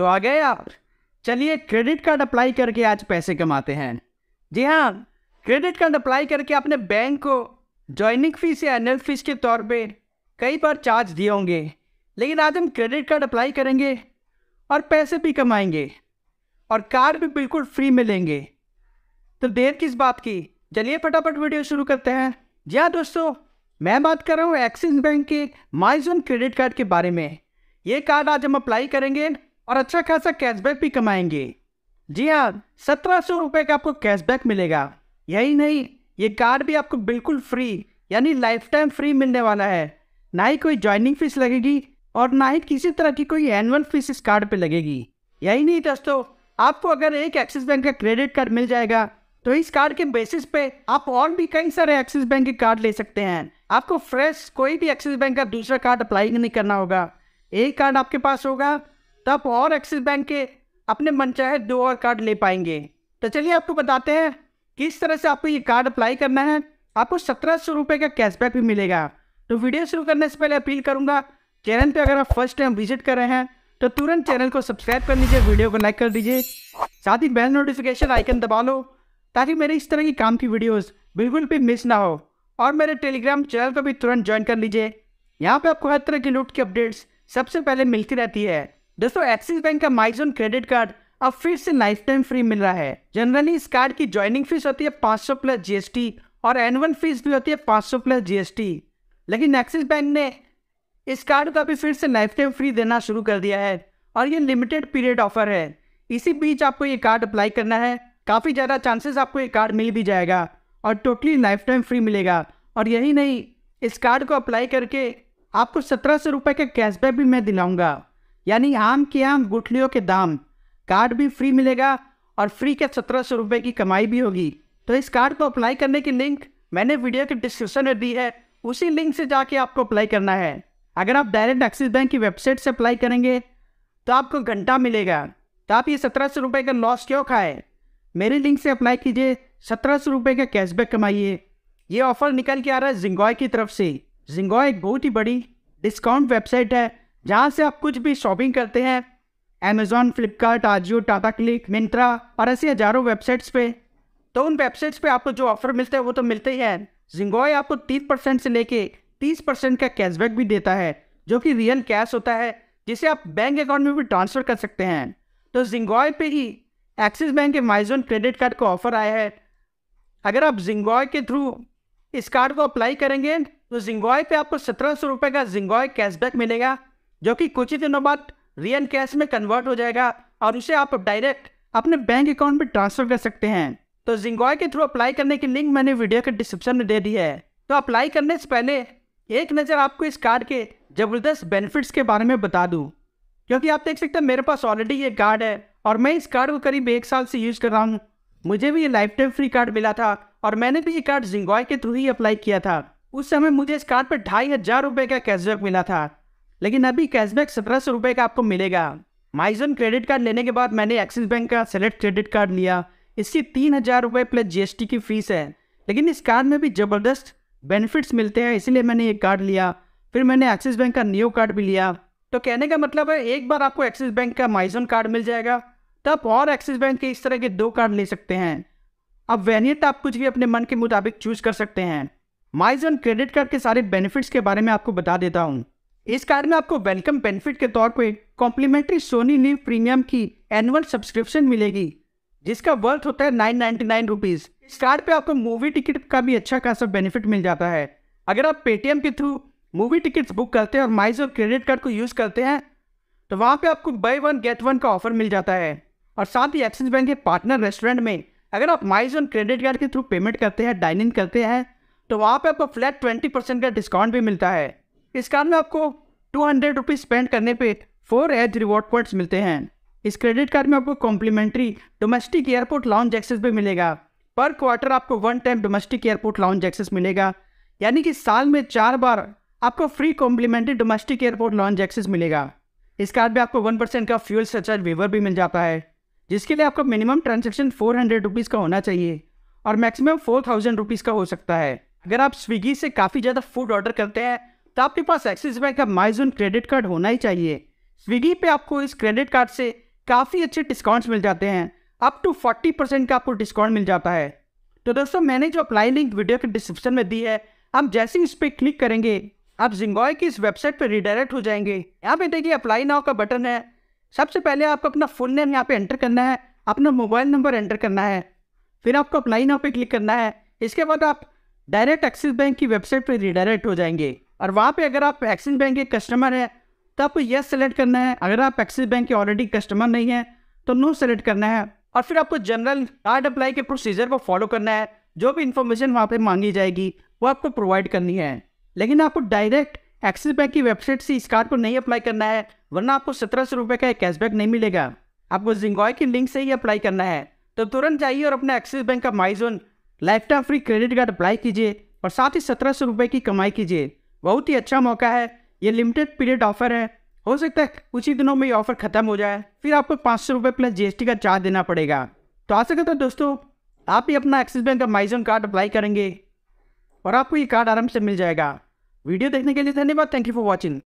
तो आ गए आप चलिए क्रेडिट कार्ड अप्लाई करके आज पैसे कमाते हैं जी हाँ क्रेडिट कार्ड अप्लाई करके आपने बैंक को ज्वाइनिंग फ़ीस या एनुअल फ़ीस के तौर पे कई बार चार्ज दिए होंगे लेकिन आज हम क्रेडिट कार्ड अप्लाई करेंगे और पैसे भी कमाएंगे और कार भी बिल्कुल फ्री मिलेंगे तो देर किस बात की चलिए फटाफट वीडियो शुरू करते हैं जी हाँ दोस्तों मैं बात कर रहा हूँ एक्सिस बैंक के माइजोन क्रेडिट कार्ड के बारे में ये कार्ड आज हम अप्लाई करेंगे और अच्छा खासा कैशबैक भी कमाएंगे जी हाँ सत्रह सौ रुपये का आपको कैशबैक मिलेगा यही नहीं ये कार्ड भी आपको बिल्कुल फ्री यानी लाइफ टाइम फ्री मिलने वाला है ना ही कोई ज्वाइनिंग फीस लगेगी और ना ही किसी तरह की कोई एनुअल फीस इस कार्ड पे लगेगी यही नहीं दोस्तों आपको अगर एक एक्सिस बैंक का क्रेडिट कार्ड मिल जाएगा तो इस कार्ड के बेसिस पे आप और भी कई सारे एक्सिस बैंक के कार्ड ले सकते हैं आपको फ्रेश कोई भी एक्सिस बैंक का दूसरा कार्ड अप्लाई नहीं करना होगा एक कार्ड आपके पास होगा तो आप और एक्सिस बैंक के अपने मनचाहे दो और कार्ड ले पाएंगे तो चलिए आपको बताते हैं किस तरह से आपको ये कार्ड अप्लाई करना है आपको सत्रह सौ रुपये का कैशबैक भी मिलेगा तो वीडियो शुरू करने से पहले अपील करूँगा चैनल पे अगर आप फर्स्ट टाइम विजिट कर रहे हैं तो तुरंत चैनल को सब्सक्राइब कर लीजिए वीडियो को लाइक कर दीजिए साथ ही बेल नोटिफिकेशन आइकन दबा लो ताकि मेरे इस तरह की काम की वीडियोस बिल्कुल भी मिस ना हो और मेरे टेलीग्राम चैनल को भी तुरंत ज्वाइन कर लीजिए यहाँ पे आपको हर तरह की लूट की अपडेट्स सबसे पहले मिलती रहती है दोस्तों एक्सिस बैंक का माइजोन क्रेडिट कार्ड अब फिर से लाइफ टाइम फ्री मिल रहा है जनरली इस कार्ड की ज्वाइनिंग फीस होती है पाँच प्लस जी और एनुअल फीस भी होती है पाँच प्लस जी लेकिन एक्सिस बैंक ने इस कार्ड को अभी फिर से लाइफ टाइम फ्री देना शुरू कर दिया है और ये लिमिटेड पीरियड ऑफर है इसी बीच आपको ये कार्ड अप्लाई करना है काफ़ी ज़्यादा चांसेस आपको ये कार्ड मिल भी जाएगा और टोटली लाइफ टाइम फ्री मिलेगा और यही नहीं इस कार्ड को अप्लाई करके आपको सत्रह सौ रुपये का कैशबैक भी मैं दिलाऊंगा यानी आम के आम गुठलियों के दाम कार्ड भी फ्री मिलेगा और फ्री के सत्रह सौ रुपये की कमाई भी होगी तो इस कार्ड को अप्लाई करने की लिंक मैंने वीडियो के डिस्क्रिप्शन में दी है उसी लिंक से जाके आपको अप्लाई करना है अगर आप डायरेक्ट एक्सिस बैंक की वेबसाइट से अप्लाई करेंगे तो आपको घंटा मिलेगा तो आप ये सत्रह सौ रुपये का लॉस क्यों खाए मेरे लिंक से अप्लाई कीजिए सत्रह सौ रुपये का कैशबैक कमाइए ये ऑफ़र निकल के आ रहा है जिंगॉय की तरफ से जिंगॉय एक बहुत ही बड़ी डिस्काउंट वेबसाइट है जहाँ से आप कुछ भी शॉपिंग करते हैं Amazon Flipkart Ajio Tata Cliq Myntra और ऐसी हज़ारों वेबसाइट्स पे तो उन वेबसाइट्स पे आपको जो ऑफर मिलते हैं वो तो मिलते ही हैं जिंगोय आपको तीस परसेंट से लेके तीस परसेंट का कैशबैक भी देता है जो कि रियल कैश होता है जिसे आप बैंक अकाउंट में भी ट्रांसफ़र कर सकते हैं तो जिंगॉय पे ही एक्सिस बैंक के माइजोन क्रेडिट कार्ड का ऑफर आया है अगर आप जिंगॉय के थ्रू इस कार्ड को अप्लाई करेंगे तो जिंगॉय पे आपको सत्रह सौ रुपये का जिंगॉय कैशबैक मिलेगा जो कि कुछ ही दिनों बाद रियल कैश में कन्वर्ट हो जाएगा और उसे आप डायरेक्ट अपने बैंक अकाउंट में ट्रांसफर कर सकते हैं तो जिंगॉय के थ्रू अप्लाई करने की लिंक मैंने वीडियो के डिस्क्रिप्शन में दे दी है तो अप्लाई करने से पहले एक नज़र आपको इस कार्ड के ज़बरदस्त बेनिफिट्स के बारे में बता दूँ क्योंकि आप देख सकते हैं मेरे पास ऑलरेडी ये कार्ड है और मैं इस कार्ड को करीब एक साल से यूज़ कर रहा हूँ मुझे भी ये लाइफ टाइम फ्री कार्ड मिला था और मैंने भी ये कार्ड जिंगॉय के थ्रू ही अप्लाई किया था उस समय मुझे इस कार्ड पर ढाई हज़ार रुपये का कैशबैक मिला था लेकिन अभी कैशबैक सत्रह सौ रुपये का आपको मिलेगा माइजन क्रेडिट कार्ड लेने के बाद मैंने एक्सिस बैंक का सेलेक्ट क्रेडिट कार्ड लिया इसकी तीन हज़ार रुपये प्लस जी की फ़ीस है लेकिन इस कार्ड में भी ज़बरदस्त बेनिफिट्स मिलते हैं इसीलिए मैंने ये कार्ड लिया फिर मैंने एक्सिस बैंक का न्यू कार्ड भी लिया तो कहने का मतलब है एक बार आपको एक्सिस बैंक का माइजन कार्ड मिल जाएगा तो आप और एक्सिस बैंक के इस तरह के दो कार्ड ले सकते हैं अब वैनियट आप कुछ भी अपने मन के मुताबिक चूज कर सकते हैं माइजन क्रेडिट कार्ड के सारे बेनिफिट्स के बारे में आपको बता देता हूँ इस कार में आपको वेलकम बेनिफिट के तौर पे कॉम्प्लीमेंट्री सोनी लिव प्रीमियम की एनुअल सब्सक्रिप्शन मिलेगी जिसका वर्थ होता है नाइन नाइन्टी नाइन रुपीज़ इस कार्ड पे आपको मूवी टिकट का भी अच्छा खासा बेनिफिट मिल जाता है अगर आप पेटीएम के थ्रू मूवी टिकट्स बुक करते हैं और माइज और क्रेडिट कार्ड को यूज़ करते हैं तो वहाँ पर आपको बाई वन गेट वन का ऑफर मिल जाता है और साथ ही एक्सिस बैंक के पार्टनर रेस्टोरेंट में अगर आप माइज और क्रेडिट कार्ड के थ्रू पेमेंट करते हैं डाइनिंग करते हैं तो वहाँ पर आपको फ्लैट ट्वेंटी परसेंट का डिस्काउंट भी मिलता है इस कार में आपको टू हंड्रेड रुपीज़ स्पेंड करने पे फोर एज रिवॉर्ड पॉइंट्स मिलते हैं इस क्रेडिट कार्ड में आपको complimentary domestic airport lounge access भी मिलेगा पर क्वार्टर आपको one time domestic airport lounge access मिलेगा यानी कि साल में चार बार आपको free complimentary domestic airport lounge access मिलेगा इस कार्ड में आपको वन परसेंट का फ्यूल सरचार्ज वेवर भी मिल जाता है जिसके लिए आपका minimum transaction four hundred rupees का होना चाहिए और मैक्सिमम फोर थाउजेंड रुपीज़ का हो सकता है अगर आप स्विगी से काफ़ी ज़्यादा फूड ऑर्डर करते हैं तो आपके पास एक्सिस बैंक का माइजोन क्रेडिट कार्ड होना ही चाहिए स्विगी पे आपको इस क्रेडिट कार्ड से काफ़ी अच्छे डिस्काउंट्स मिल जाते हैं अप टू फोर्टी परसेंट का आपको डिस्काउंट मिल जाता है तो दोस्तों मैंने जो अप्लाई लिंक वीडियो के डिस्क्रिप्शन में दी है आप जैसे ही इस पर क्लिक करेंगे आप जिंगॉय की इस वेबसाइट पर रिडायरेक्ट हो जाएंगे यहाँ पे देखिए अप्लाई नाव का बटन है सबसे पहले आपको अपना फुल नेम यहाँ पे एंटर करना है अपना मोबाइल नंबर एंटर करना है फिर आपको अप्लाई नाव पे क्लिक करना है इसके बाद आप डायरेक्ट एक्सिस बैंक की वेबसाइट पर रिडायरेक्ट हो जाएंगे और वहाँ पे अगर आप एक्सिस बैंक के कस्टमर हैं तो आपको यस सेलेक्ट करना है अगर आप एक्सिस बैंक के ऑलरेडी कस्टमर नहीं हैं तो नो सेलेक्ट करना है और फिर आपको जनरल कार्ड अप्लाई के प्रोसीजर को फॉलो करना है जो भी इंफॉर्मेशन वहाँ पर मांगी जाएगी वो आपको प्रोवाइड करनी है लेकिन आपको डायरेक्ट एक्सिस बैंक की वेबसाइट से इस कार्ड को नहीं अप्लाई करना है वरना आपको सत्रह सौ रुपये का एक कैशबैक नहीं मिलेगा आपको जिंगॉय की लिंक से ही अप्लाई करना है तो तुरंत जाइए और अपना एक्सिस बैंक का my zone lifetime free credit card apply कीजिए और साथ ही सत्रह सौ रुपये की कमाई कीजिए बहुत ही अच्छा मौका है ये लिमिटेड पीरियड ऑफर है हो सकता है कुछ ही दिनों में ये ऑफर खत्म हो जाए फिर आपको पाँच सौ रुपये प्लस जी का चार्ज देना पड़ेगा तो आ सकता तो है दोस्तों आप ही अपना एक्सिस बैंक का माइजोन कार्ड अप्लाई करेंगे और आपको ये कार्ड आराम से मिल जाएगा वीडियो देखने के लिए धन्यवाद थैंक यू फॉर वॉचिंग